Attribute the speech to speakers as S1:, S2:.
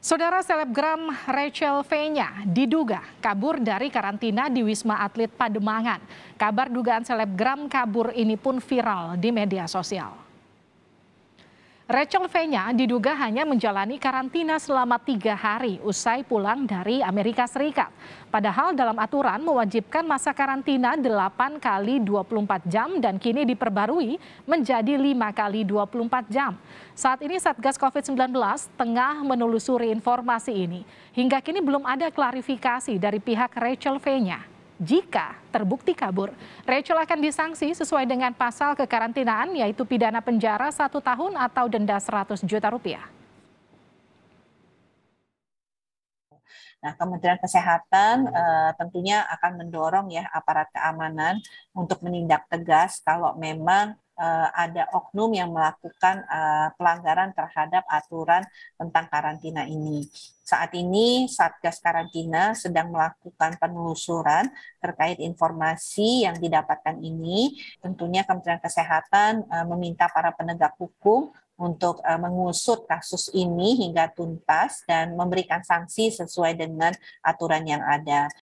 S1: Saudara selebgram Rachel Fenya diduga kabur dari karantina di Wisma Atlet Pademangan. Kabar dugaan selebgram kabur ini pun viral di media sosial. Rachel Fenya diduga hanya menjalani karantina selama tiga hari usai pulang dari Amerika Serikat. Padahal dalam aturan mewajibkan masa karantina 8 kali 24 jam dan kini diperbarui menjadi 5 kali 24 jam. Saat ini Satgas COVID-19 tengah menelusuri informasi ini. Hingga kini belum ada klarifikasi dari pihak Rachel Fenya. Jika terbukti kabur, Rachel akan disangsi sesuai dengan pasal kekarantinaan yaitu pidana penjara satu tahun atau denda 100 juta rupiah.
S2: Nah, Kementerian Kesehatan uh, tentunya akan mendorong ya aparat keamanan untuk menindak tegas kalau memang Eh, ada oknum yang melakukan eh, pelanggaran terhadap aturan tentang karantina ini. Saat ini Satgas Karantina sedang melakukan penelusuran terkait informasi yang didapatkan ini. Tentunya Kementerian Kesehatan eh, meminta para penegak hukum untuk mengusut kasus ini hingga tuntas dan memberikan sanksi sesuai dengan aturan yang ada.